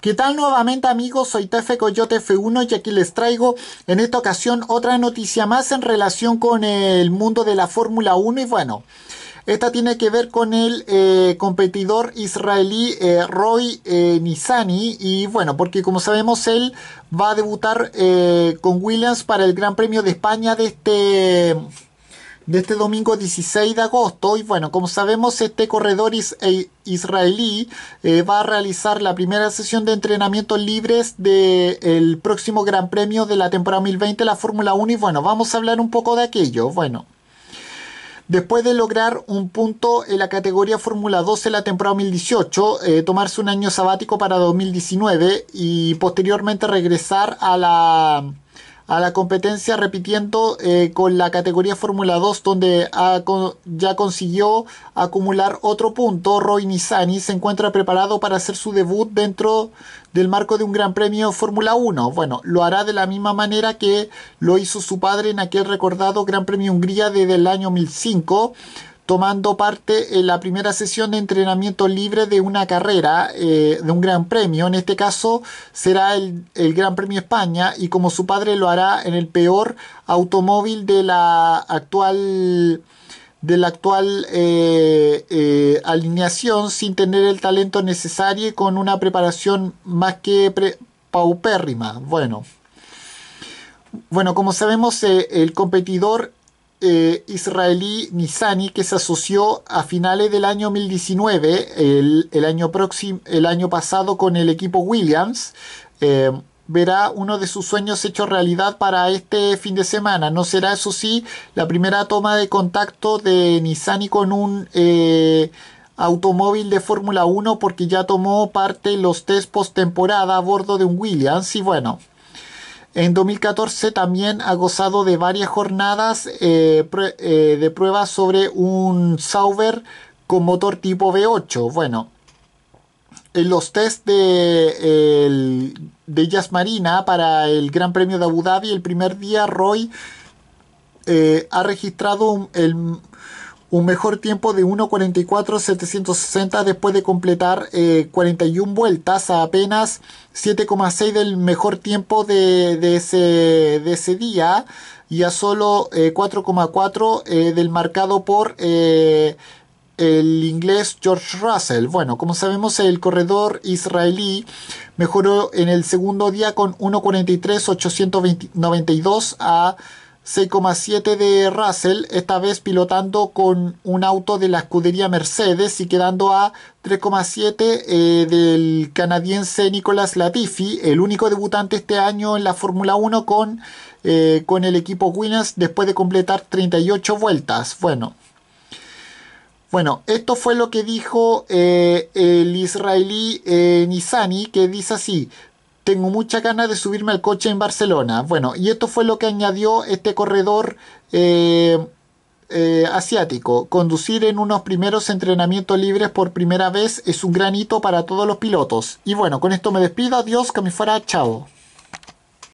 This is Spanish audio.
¿Qué tal nuevamente amigos? Soy Tefe Coyote F1 y aquí les traigo en esta ocasión otra noticia más en relación con el mundo de la Fórmula 1 y bueno, esta tiene que ver con el eh, competidor israelí eh, Roy eh, y bueno, porque como sabemos él va a debutar con Williams para el Gran Premio de España de este de este domingo 16 de agosto. Y bueno, como sabemos, este corredor eh, israelí eh, va a realizar la primera sesión de entrenamientos libres del próximo Gran Premio de la temporada 2020 la Fórmula 1. Y bueno, vamos a hablar un poco de aquello. Bueno. Después de lograr un punto en la categoría Fórmula 12 en la temporada 2018, eh, tomarse un año sabático para 2019 y posteriormente regresar a la a la competencia repitiendo eh, con la categoría Fórmula 2 donde ya consiguió acumular otro punto. Roy Nizani se encuentra preparado para hacer su debut dentro del marco de un Gran Premio Fórmula 1. Bueno, lo hará de la misma manera que lo hizo su padre en aquel recordado Gran Premio Hungría desde el año 2005 tomando parte en la primera sesión de entrenamiento libre de una carrera, eh, de un gran premio. En este caso será el, Gran Premio España y como su padre lo hará en el peor automóvil de la actual de la actual eh, eh, alineación sin tener el talento necesario y con una preparación más que paupérrima. Bueno. Bueno, como sabemos, el competidor eh, israelí Nissani que se asoció a finales del año 2019, el, año, próximo, el año pasado con el equipo Williams. Eh, verá uno de sus sueños hecho realidad para este fin de semana. No será, eso sí, la primera toma de contacto de Nisani con un eh, automóvil de Fórmula 1 porque ya tomó parte los test temporada a bordo de un Williams y bueno, en 2014 también ha gozado de varias jornadas eh, eh, de pruebas sobre un Sauber con motor tipo V8. Bueno, en los test de, de Jazz Marina para el Gran Premio de Abu Dhabi, el primer día Roy eh, ha registrado un, el un mejor tiempo de 1.44.760 después de completar 41 eh, vueltas a apenas 7,6 del mejor tiempo de, ese, día y a solo 4,4 eh, eh, del marcado por el inglés George Russell. Bueno, como sabemos, el corredor israelí mejoró en el segundo día con 1.43.892 a 6,7 de Russell, esta vez pilotando con un auto de la escudería Mercedes y quedando a 3,7 eh, del canadiense Nicolas Latifi, el único debutante este año en la Fórmula 1 con, eh, con el equipo Winners. después de completar 38 vueltas. Bueno. Bueno, esto fue lo que dijo eh, el israelí Nisani, que dice así, tengo muchas ganas de subirme al coche en Barcelona. Bueno, y esto fue lo que añadió este corredor eh, eh, asiático. Conducir en unos primeros entrenamientos libres por primera vez es un gran hito para todos los pilotos. Y bueno, con esto me despido. Adiós, que me fuera. Chao.